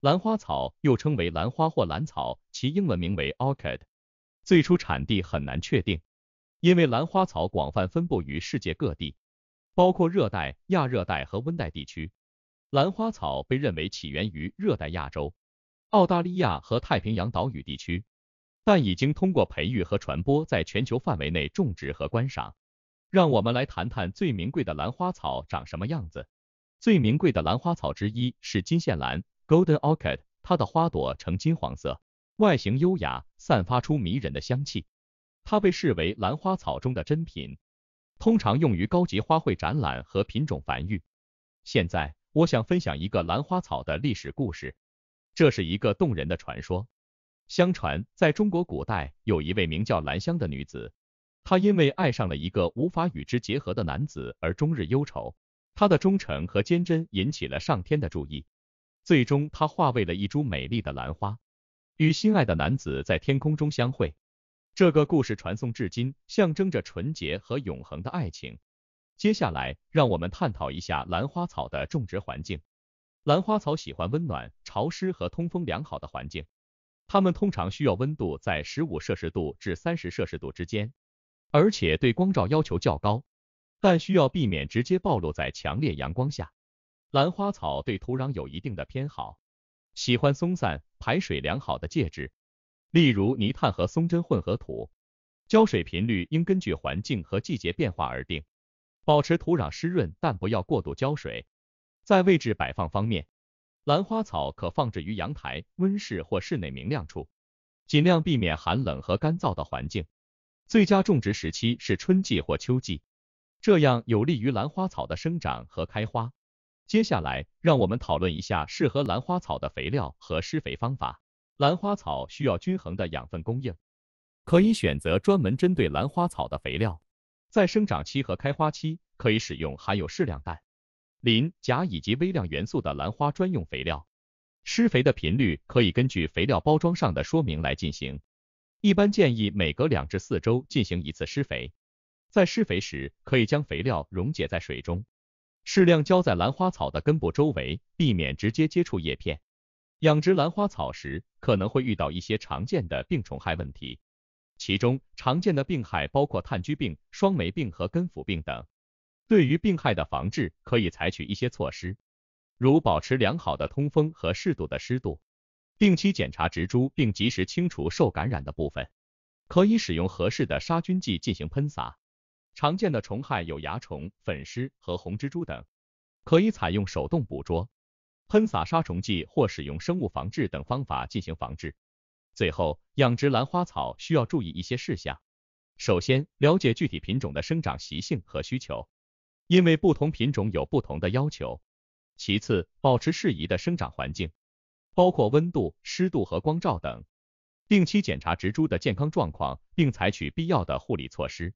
兰花草又称为兰花或兰草，其英文名为 orchid。最初产地很难确定，因为兰花草广泛分布于世界各地，包括热带、亚热带和温带地区。兰花草被认为起源于热带亚洲、澳大利亚和太平洋岛屿地区，但已经通过培育和传播在全球范围内种植和观赏。让我们来谈谈最名贵的兰花草长什么样子。最名贵的兰花草之一是金线兰。Golden Orchid，它的花朵呈金黄色，外形优雅，散发出迷人的香气。它被视为兰花草中的珍品，通常用于高级花卉展览和品种繁育。现在，我想分享一个兰花草的历史故事，这是一个动人的传说。相传，在中国古代，有一位名叫兰香的女子，她因为爱上了一个无法与之结合的男子而终日忧愁。她的忠诚和坚贞引起了上天的注意。最终，它化为了一株美丽的兰花，与心爱的男子在天空中相会。这个故事传颂至今，象征着纯洁和永恒的爱情。接下来，让我们探讨一下兰花草的种植环境。兰花草喜欢温暖、潮湿和通风良好的环境，它们通常需要温度在十五摄氏度至三十摄氏度之间，而且对光照要求较高，但需要避免直接暴露在强烈阳光下。兰花草对土壤有一定的偏好，喜欢松散、排水良好的介质，例如泥炭和松针混合土。浇水频率应根据环境和季节变化而定，保持土壤湿润，但不要过度浇水。在位置摆放方面，兰花草可放置于阳台、温室或室内明亮处，尽量避免寒冷和干燥的环境。最佳种植时期是春季或秋季，这样有利于兰花草的生长和开花。接下来，让我们讨论一下适合兰花草的肥料和施肥方法。兰花草需要均衡的养分供应，可以选择专门针对兰花草的肥料。在生长期和开花期，可以使用含有适量氮、磷、钾以及微量元素的兰花专用肥料。施肥的频率可以根据肥料包装上的说明来进行，一般建议每隔两至四周进行一次施肥。在施肥时，可以将肥料溶解在水中。适量浇在兰花草的根部周围，避免直接接触叶片。养殖兰花草时，可能会遇到一些常见的病虫害问题，其中常见的病害包括炭疽病、霜霉病和根腐病等。对于病害的防治，可以采取一些措施，如保持良好的通风和适度的湿度，定期检查植株并及时清除受感染的部分，可以使用合适的杀菌剂进行喷洒。常见的虫害有蚜虫、粉虱和红蜘蛛等，可以采用手动捕捉、喷洒杀虫剂或使用生物防治等方法进行防治。最后，养殖兰花草需要注意一些事项。首先，了解具体品种的生长习性和需求，因为不同品种有不同的要求。其次，保持适宜的生长环境，包括温度、湿度和光照等。定期检查植株的健康状况，并采取必要的护理措施。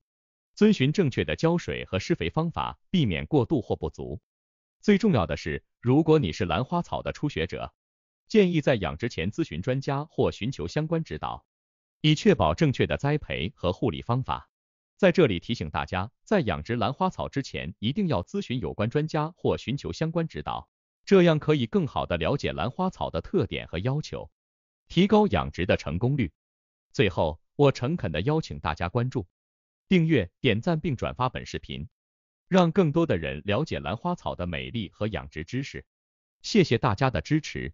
遵循正确的浇水和施肥方法，避免过度或不足。最重要的是，如果你是兰花草的初学者，建议在养殖前咨询专家或寻求相关指导，以确保正确的栽培和护理方法。在这里提醒大家，在养殖兰花草之前，一定要咨询有关专家或寻求相关指导，这样可以更好的了解兰花草的特点和要求，提高养殖的成功率。最后，我诚恳的邀请大家关注。订阅、点赞并转发本视频，让更多的人了解兰花草的美丽和养殖知识。谢谢大家的支持！